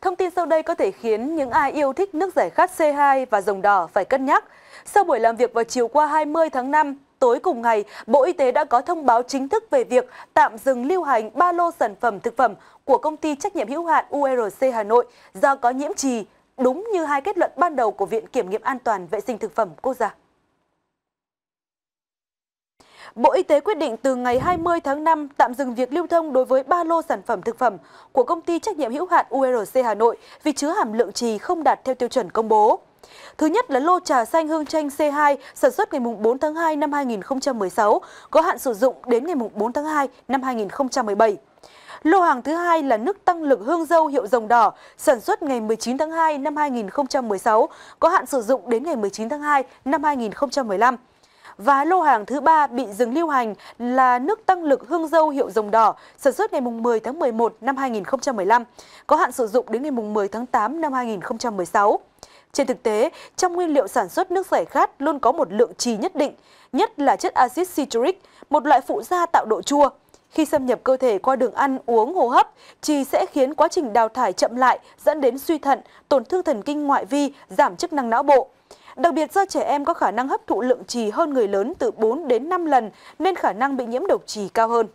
Thông tin sau đây có thể khiến những ai yêu thích nước giải khát C2 và rồng đỏ phải cân nhắc. Sau buổi làm việc vào chiều qua 20 tháng 5, tối cùng ngày, Bộ Y tế đã có thông báo chính thức về việc tạm dừng lưu hành ba lô sản phẩm thực phẩm của công ty trách nhiệm hữu hạn URC Hà Nội do có nhiễm trì, đúng như hai kết luận ban đầu của Viện Kiểm nghiệm An toàn Vệ sinh Thực phẩm Quốc gia. Bộ Y tế quyết định từ ngày 20 tháng 5 tạm dừng việc lưu thông đối với ba lô sản phẩm thực phẩm của công ty trách nhiệm hữu hạn URC Hà Nội vì chứa hàm lượng trì không đạt theo tiêu chuẩn công bố. Thứ nhất là lô trà xanh hương chanh C2 sản xuất ngày 4 tháng 2 năm 2016, có hạn sử dụng đến ngày 4 tháng 2 năm 2017. Lô hàng thứ hai là nước tăng lực hương dâu hiệu rồng đỏ, sản xuất ngày 19 tháng 2 năm 2016, có hạn sử dụng đến ngày 19 tháng 2 năm 2015. Và lô hàng thứ ba bị dừng lưu hành là nước tăng lực hương dâu hiệu rồng đỏ, sản xuất ngày 10 tháng 11 năm 2015, có hạn sử dụng đến ngày 10 tháng 8 năm 2016. Trên thực tế, trong nguyên liệu sản xuất nước giải khát luôn có một lượng trì nhất định, nhất là chất axit citric, một loại phụ gia tạo độ chua. Khi xâm nhập cơ thể qua đường ăn, uống, hô hấp, trì sẽ khiến quá trình đào thải chậm lại, dẫn đến suy thận, tổn thương thần kinh ngoại vi, giảm chức năng não bộ. Đặc biệt do trẻ em có khả năng hấp thụ lượng trì hơn người lớn từ 4 đến 5 lần nên khả năng bị nhiễm độc trì cao hơn.